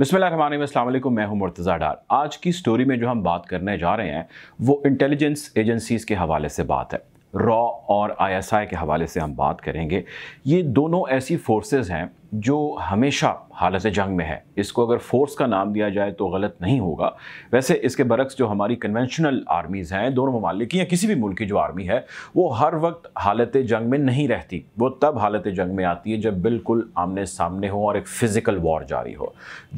बिस्मिल्लाम मैं हूं मुर्तज़ा डार आज की स्टोरी में जो हम बात करने जा रहे हैं वो इंटेलिजेंस एजेंसीज़ के हवाले से बात है रॉ और आईएसआई के हवाले से हम बात करेंगे ये दोनों ऐसी फोर्सेस हैं जो हमेशा हालत जंग में है इसको अगर फोर्स का नाम दिया जाए तो गलत नहीं होगा वैसे इसके बरक्स जो हमारी कन्वेंशनल आर्मीज़ हैं दोनों ममालिक या किसी भी मुल्क की जो आर्मी है वो हर वक्त हालत जंग में नहीं रहती वो तब हालत जंग में आती है जब बिल्कुल आमने सामने हो और एक फ़िज़िकल वॉर जारी हो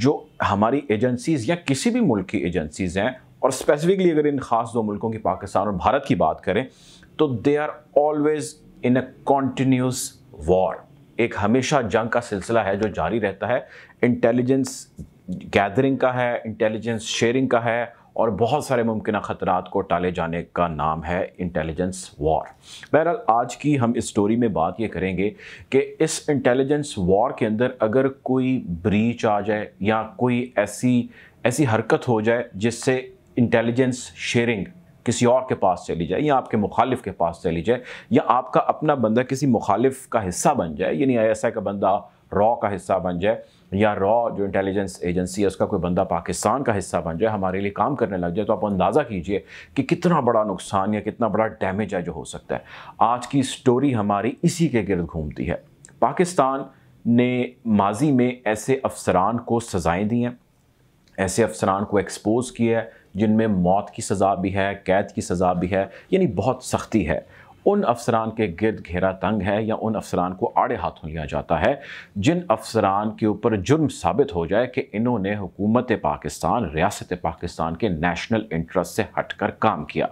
जो हमारी एजेंसीज़ या किसी भी मुल्क की एजेंसीज़ हैं और स्पेसिफिकली अगर इन ख़ास दो मुल्कों की पाकिस्तान और भारत की बात करें तो they are always in a continuous war एक हमेशा जंग का सिलसिला है जो जारी रहता है इंटेलिजेंस गैदरिंग का है इंटेलिजेंस शेयरिंग का है और बहुत सारे मुमकिन ख़तरा को टाले जाने का नाम है इंटेलिजेंस वॉर बहरहाल आज की हम इस स्टोरी में बात ये करेंगे कि इस इंटेलिजेंस वॉर के अंदर अगर कोई ब्रीच आ जाए या कोई ऐसी ऐसी हरकत हो जाए जिससे इंटेलिजेंस शेयरिंग किसी और के पास चली जाए या आपके मुखालिफ के पास चली जाए या आपका अपना बंदा किसी मुखालिफ का हिस्सा बन जाए यानी आई का बंदा रॉ का हिस्सा बन जाए या रॉ जो इंटेलिजेंस एजेंसी है उसका कोई बंदा पाकिस्तान का हिस्सा बन जाए हमारे लिए काम करने लग जाए तो आप अंदाज़ा कीजिए कि कितना बड़ा नुकसान या कितना बड़ा डैमेज है जो हो सकता है आज की स्टोरी हमारी इसी के गिर्द घूमती है पाकिस्तान ने माजी में ऐसे अफसरान को सज़ाएँ दी हैं ऐसे अफसरान को एक्सपोज़ किया है जिनमें मौत की सज़ा भी है कैद की सज़ा भी है यानी बहुत सख्ती है उन अफसरान के गिरद घेरा तंग है या उन अफसरान को आड़े हाथों लिया जाता है जिन अफसरान के ऊपर जुर्म साबित हो जाए कि इन्होंने हुकूमत पाकिस्तान रियासत पाकिस्तान के नेशनल इंटरेस्ट से हट कर काम किया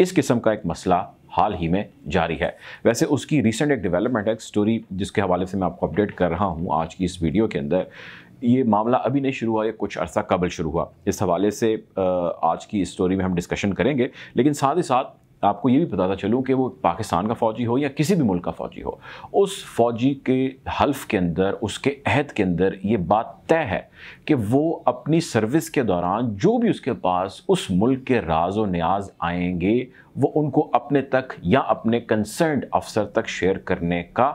इस किस्म का एक मसला हाल ही में जारी है वैसे उसकी रिसेंट एक डेवलपमेंट है एक स्टोरी जिसके हवाले से मैं आपको अपडेट कर रहा हूँ आज की इस वीडियो के अंदर ये मामला अभी नहीं शुरू हुआ ये कुछ अरसा कबल शुरू हुआ इस हवाले से आज की स्टोरी में हम डिस्कशन करेंगे लेकिन साथ ही साथ आपको ये भी बताता चलूँ कि वो पाकिस्तान का फ़ौजी हो या किसी भी मुल्क का फ़ौजी हो उस फ़ौजी के हल्फ के अंदर उसके अहद के अंदर ये बात तय है कि वो अपनी सर्विस के दौरान जो भी उसके पास उस मुल्क के राज व न्याज आएंगे वो उनको अपने तक या अपने कंसर्न अफसर तक शेयर करने का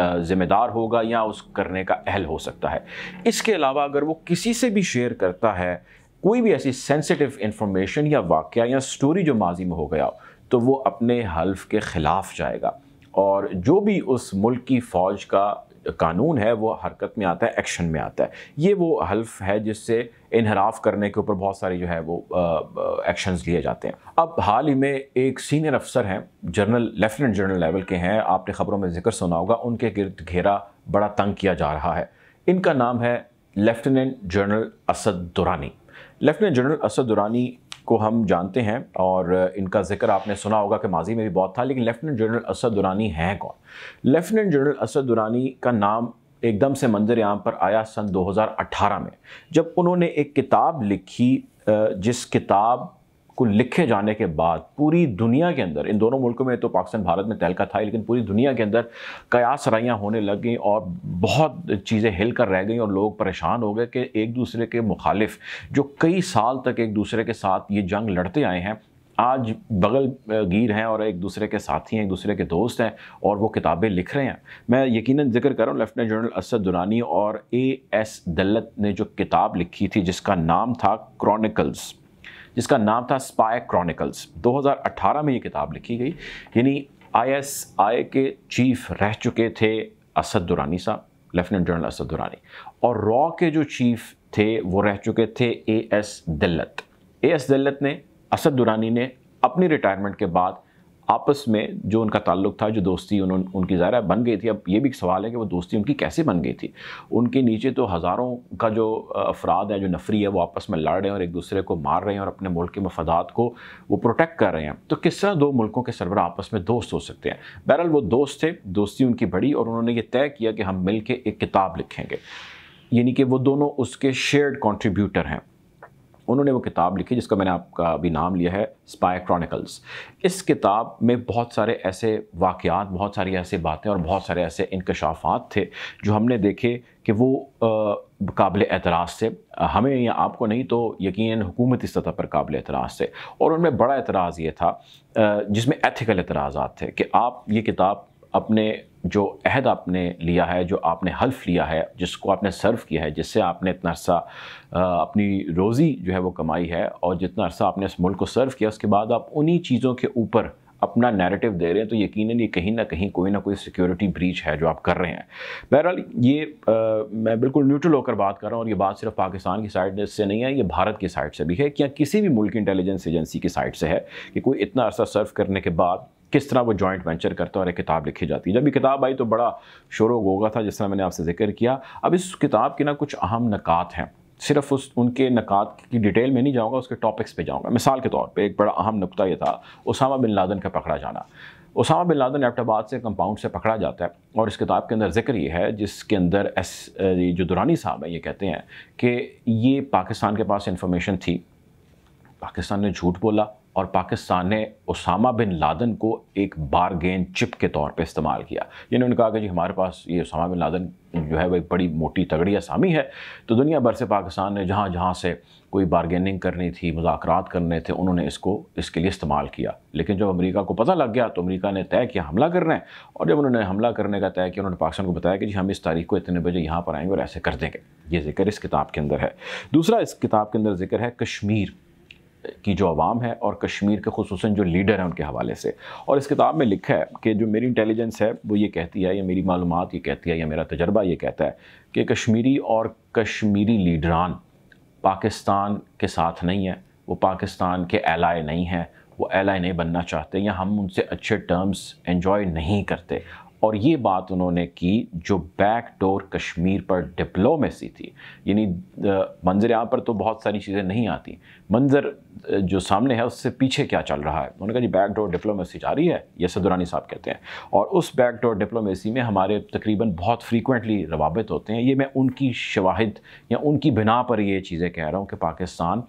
ज़िम्मेदार होगा या उस करने का अहल हो सकता है इसके अलावा अगर वो किसी से भी शेयर करता है कोई भी ऐसी सेंसिटिव इंफॉर्मेशन या वाक़ या स्टोरी जो माजी में हो गया हो तो वो अपने हल्फ के ख़िलाफ़ जाएगा और जो भी उस मुल्क की फ़ौज का कानून है वो हरकत में आता है एक्शन में आता है ये वो हल्फ है जिससे इनहराफ करने के ऊपर बहुत सारे जो है वो एक्शंस लिए जाते हैं अब हाल ही में एक सीनियर अफसर हैं जनरल लेफ्टिनेंट जनरल लेवल के हैं आपने ख़बरों में जिक्र सुना होगा उनके गिरद घेरा बड़ा तंग किया जा रहा है इनका नाम है lieutenant general Asad Durrani lieutenant general Asad Durrani को हम जानते हैं और इनका जिक्र आपने सुना होगा कि माजी में भी बहुत था लेकिन लेफ्टिनेंट जनरल असद दुरानी हैं कौन लेफ्टिनेंट जनरल असद दुरानी का नाम एकदम से मंजर आम पर आया सन 2018 में जब उन्होंने एक किताब लिखी जिस किताब को लिखे जाने के बाद पूरी दुनिया के अंदर इन दोनों मुल्कों में तो पाकिस्तान भारत में तहलका था लेकिन पूरी दुनिया के अंदर कयास राइयाँ होने लग गई और बहुत चीज़ें हिल कर रह गई और लोग परेशान हो गए कि एक दूसरे के मुखालिफ जो कई साल तक एक दूसरे के साथ ये जंग लड़ते आए हैं आज बगल गीर हैं और एक दूसरे के साथी हैं एक दूसरे के दोस्त हैं और वो किताबें लिख रहे हैं मैं यकीनन जिक्र कर रहा हूँ लेफ्टिनेंट जनरल असद दुरानी और ए एस दलत ने जो किताब लिखी थी जिसका नाम था क्रॉनिकल्स जिसका नाम था स्पाय क्रॉनिकल्स 2018 में ये किताब लिखी गई यानी आईएसआई के चीफ रह चुके थे असद दुरानी साहब लेफ्टिनेंट जनरल असद दुरानी और रॉ के जो चीफ थे वो रह चुके थे ए एस दिल्लत ए एस दिल्लत ने असद दुरानी ने अपनी रिटायरमेंट के बाद आपस में जो उनका ताल्लुक था जो दोस्ती उन्होंने उनकी ज़ाहिर बन गई थी अब ये भी एक सवाल है कि वो दोस्ती उनकी कैसे बन गई थी उनके नीचे तो हज़ारों का जो अफराद है जो नफरी है वो आपस में लड़ रहे हैं और एक दूसरे को मार रहे हैं और अपने मुल्क के मफादात को वो प्रोटेक्ट कर रहे हैं तो किस तरह दो मुल्कों के सरबरा आपस में दोस्त हो सकते हैं बहरहाल वो दोस्त थे दोस्ती उनकी बड़ी और उन्होंने ये तय किया कि हम मिल एक किताब लिखेंगे यानी कि वो दोनों उसके शेयर्ड कॉन्ट्रीब्यूटर हैं उन्होंने वो किताब लिखी जिसका मैंने आपका अभी नाम लिया है स्पाई क्रॉनिकल्स इस किताब में बहुत सारे ऐसे वाक़ात बहुत सारी ऐसे बातें और बहुत सारे ऐसे इनकशाफात थे जो हमने देखे कि वो काबिल एतराज़ थे हमें या आपको नहीं तो यकीन हुकूमती सतह पर काबिल एतराज़ थे और उनमें बड़ा एतराज़ ये था जिसमें एथिकल एतराज थे कि आप ये किताब अपने जो अहद आपने लिया है जो आपने हल्फ लिया है जिसको आपने सर्व किया है जिससे आपने इतना अरसा अपनी रोज़ी जो है वो कमाई है और जितना अरसा आपने इस मुल्क को सर्व किया उसके बाद आप उन्हीं चीज़ों के ऊपर अपना नैरेटिव दे रहे हैं तो यकीन ये कहीं ना कहीं कोई ना कोई सिक्योरिटी ब्रीच है जो आप कर रहे हैं बहरहाल ये आ, मैं बिल्कुल न्यूट्रल होकर बात कर रहा हूँ और ये बात सिर्फ पाकिस्तान की साइड से नहीं है ये भारत की साइड से भी है क्या किसी भी मुल्क इंटेलिजेंस एजेंसी की साइड से है कि कोई इतना अरसा सर्व करने के बाद किस तरह वो जॉइंट वेंचर करता है और एक किताब लिखी जाती है जब यह किताब आई तो बड़ा शोर होगा था जिस तरह मैंने आपसे जिक्र किया अब इस किताब के ना कुछ अहम नकात हैं सिर्फ उस उनके नकात की डिटेल में नहीं जाऊँगा उसके टॉपिक्स पर जाऊँगा मिसाल के तौर पर एक बड़ा अहम नुकता यह था उसामा बिन लादन का पकड़ा जाना उसामा बिन लादन एफ्टाबाद से कंपाउंड से पकड़ा जाता है और इस किताब के अंदर जिक्र ये है जिसके अंदर एस जो दुरानी साहब हैं ये कहते हैं कि ये पाकिस्तान के पास इन्फॉर्मेशन थी पाकिस्तान ने झूठ बोला और पाकिस्तान ने उसामा बिन लादन को एक बारगेन चिप के तौर पे इस्तेमाल किया यानी उन्होंने कहा कि जी हमारे पास ये उसामा बिन लादन जो है एक बड़ी मोटी तगड़ी असामी है तो दुनिया भर से पाकिस्तान ने जहाँ जहाँ से कोई बारगेनिंग करनी थी मुजाकर करने थे उन्होंने इसको इसके लिए इस्तेमाल किया लेकिन जब अमरीका को पता लग गया तो अमरीका ने तय किया हमला करना है और जब उन्होंने हमला करने का तय किया उन्होंने पाकिस्तान को बताया कि जी हम इस तारीख को इतने बजे यहाँ पर आएंगे और ऐसे कर देंगे ये जिक्र इस किताब के अंदर है दूसरा इस किताब के अंदर जिक्र है कश्मीर की जो आवाम है और कश्मीर के खसूस जो लीडर हैं उनके हवाले से और इस किताब में लिखा है कि जो मेरी इंटेलिजेंस है वो ये कहती है या मेरी मालूम ये कहती है या मेरा तजर्बा ये कहता है कि कश्मीरी और कश्मीरी लीडरान पाकिस्तान के साथ नहीं है वो पाकिस्तान के एलाय नहीं हैं वो एलाय नहीं बनना चाहते या हम उनसे अच्छे टर्म्स एन्जॉय नहीं करते और ये बात उन्होंने की जो बैक डोर कश्मीर पर डिप्लोमेसी थी यानी मंजर यहाँ पर तो बहुत सारी चीज़ें नहीं आती मंजर जो सामने है उससे पीछे क्या चल रहा है उन्होंने कहा जी बैक डोर डिप्लोमेसी रही है ये सदुरानी साहब कहते हैं और उस बैक डोर डिप्लोमेसी में हमारे तकरीबन बहुत फ्रीकुंटली रवाबित होते हैं ये मैं उनकी शवाहद या उनकी बिना पर ये चीज़ें कह रहा हूँ कि पाकिस्तान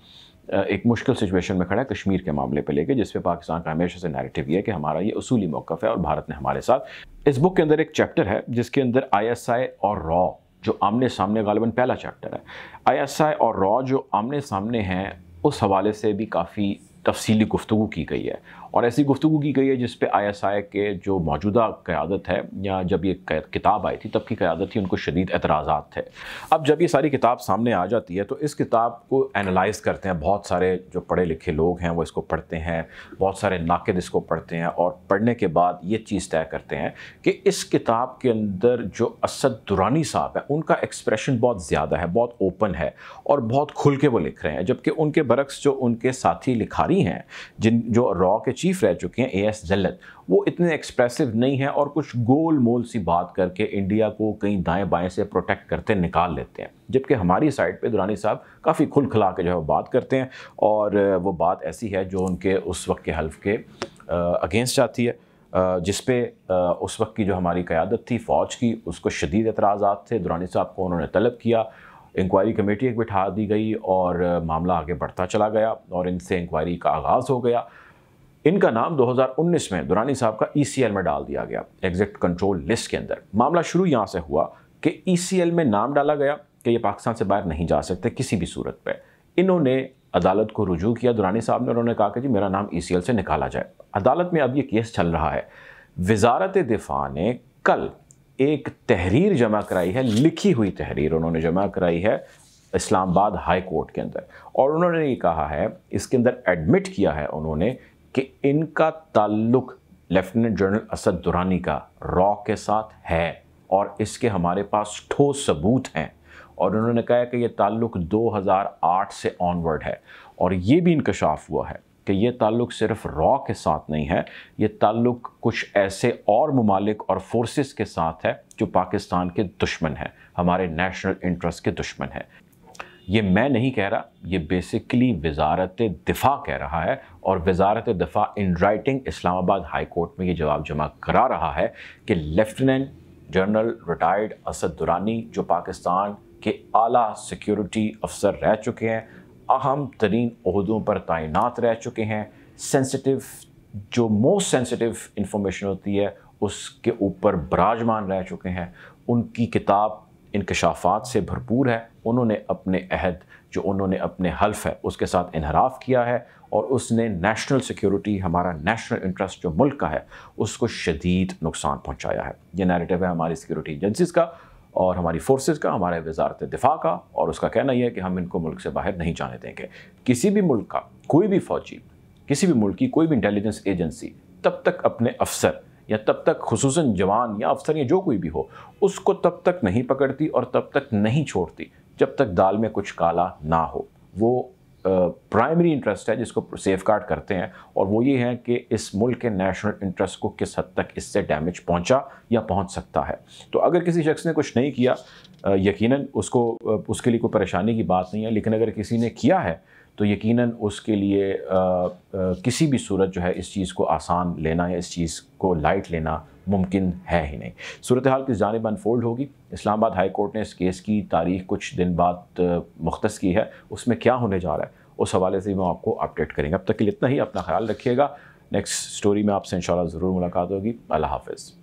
एक मुश्किल सिचुएशन में खड़ा है कश्मीर के मामले पर लेके जिसपे पाकिस्तान का हमेशा से नैरेटिव यह है कि हमारा ये असूली मौकफ है और भारत ने हमारे साथ इस बुक के अंदर एक चैप्टर है जिसके अंदर आईएसआई और रॉ जो आमने सामने गालिबा पहला चैप्टर है आईएसआई और रॉ जो आमने सामने हैं उस हवाले से भी काफ़ी तफसीली गुफ्तु की गई है और ऐसी गुफ्तु की गई है जिस पर आई एस आई के जो मौजूदा क़्यादत है या जब ये किताब आई थी तब की क़्यादत थी उनको शदीद एतराज़ा थे अब जब ये सारी किताब सामने आ जाती है तो इस किताब को एनालाइज़ करते हैं बहुत सारे जो पढ़े लिखे लोग हैं वो इसको पढ़ते हैं बहुत सारे नाकद इसको पढ़ते हैं और पढ़ने के बाद ये चीज़ तय करते हैं कि इस किताब के अंदर जो असद दुरानी साहब हैं उनका एक्सप्रेशन बहुत ज़्यादा है बहुत ओपन है और बहुत खुल के वो लिख रहे हैं जबकि उनके बरक्स जो उनके साथी लिखारी हैं जिन जो रॉ के चीफ रह चुके हैं ए एस जल्लत वो इतने एक्सप्रेसिव नहीं हैं और कुछ गोल मोल सी बात करके इंडिया को कहीं दाएं बाएं से प्रोटेक्ट करते निकाल लेते हैं जबकि हमारी साइड पे दुरानी साहब काफ़ी खुल खुला के जो है बात करते हैं और वो बात ऐसी है जो उनके उस वक्त के हल्फ के अगेंस्ट जाती है जिस पे उस वक्त की जो हमारी क़्यादत थी फ़ौज की उसको शदीद एतराज़ा थे दुरानी साहब को उन्होंने तलब किया इंक्वायरी कमेटी एक बिठा दी गई और मामला आगे बढ़ता चला गया और इनसे इंक्वायरी का आगाज़ हो गया इनका नाम 2019 में दुरानी साहब का ई e में डाल दिया गया एग्जिट कंट्रोल लिस्ट के अंदर मामला शुरू यहाँ से हुआ कि ई e में नाम डाला गया कि ये पाकिस्तान से बाहर नहीं जा सकते किसी भी सूरत पर इन्होंने अदालत को रुजू किया दुरानी साहब ने उन्होंने कहा कि जी मेरा नाम ई e से निकाला जाए अदालत में अब ये केस चल रहा है वजारत दिफा ने कल एक तहरीर जमा कराई है लिखी हुई तहरीर उन्होंने जमा कराई है इस्लामाबाद हाई कोर्ट के अंदर और उन्होंने ये कहा है इसके अंदर एडमिट किया है उन्होंने कि इनका ताल्लुक लेफ्टिनेंट जनरल असद दुरानी का रॉ के साथ है और इसके हमारे पास ठोस सबूत हैं और उन्होंने कहा कि यह ताल्लुक 2008 से ऑनवर्ड है और ये भी इनकशाफ हुआ है कि यह ताल्लुक सिर्फ रॉ के साथ नहीं है यह ताल्लुक कुछ ऐसे और ममालिक और फोर्सेस के साथ है जो पाकिस्तान के दुश्मन हैं हमारे नेशनल इंटरेस्ट के दुश्मन हैं ये मैं नहीं कह रहा ये बेसिकली वजारत दिफा कह रहा है और वजारत दिफा in writing Islamabad high court में ये जवाब जमा करा रहा है कि lieutenant general retired Asad Durrani जो पाकिस्तान के आला सिक्योरिटी अफसर रह चुके हैं अहम तरीन अहदों पर तैनात रह चुके हैं सेंसिटिव जो मोस्ट सेंसिटिव इंफॉर्मेशन होती है उसके ऊपर बराजमान रह चुके हैं उनकी किताब इनकशाफात से भरपूर है उन्होंने अपने अहद जो उन्होंने अपने हल्फ है उसके साथ इनहराफ किया है और उसने नेशनल सिक्योरिटी हमारा नेशनल इंटरेस्ट जो मुल्क का है उसको शदीद नुकसान पहुँचाया है ये नैरेटिव है हमारी सिक्योरिटी एजेंसीज़ का और हमारी फोर्सेस का हमारे वजारत दिफा का और उसका कहना यह है कि हम इनको मुल्क से बाहर नहीं जाने देंगे किसी भी मुल्क का कोई भी फौजी किसी भी मुल्क की कोई भी इंटेलिजेंस एजेंसी तब तक अपने अफसर या तब तक खसूस जवान या अफसर या जो कोई भी हो उसको तब तक नहीं पकड़ती और तब तक नहीं छोड़ती जब तक दाल में कुछ काला ना हो वो प्राइमरी इंटरेस्ट है जिसको सेफ गार्ड करते हैं और वो ये है कि इस मुल्क के नेशनल इंटरेस्ट को किस हद तक इससे डैमेज पहुंचा या पहुंच सकता है तो अगर किसी शख्स ने कुछ नहीं किया यकीनन उसको उसके लिए कोई परेशानी की बात नहीं है लेकिन अगर किसी ने किया है तो यकीनन उसके लिए आ, आ, किसी भी सूरत जो है इस चीज़ को आसान लेना या इस चीज़ को लाइट लेना मुमकिन है ही नहीं सूरत हाल किस जानब अनफोल्ड होगी इस्लामाबाद हाई कोर्ट ने इस केस की तारीख कुछ दिन बाद मुख्त की है उसमें क्या होने जा रहा है उस हवाले से मैं आपको अपडेट करेंगे अब तक के लिए इतना ही अपना ख्याल रखिएगा नेक्स्ट स्टोरी में आपसे इन ज़रूर मुलाकात होगी अल्लाह हाफिज़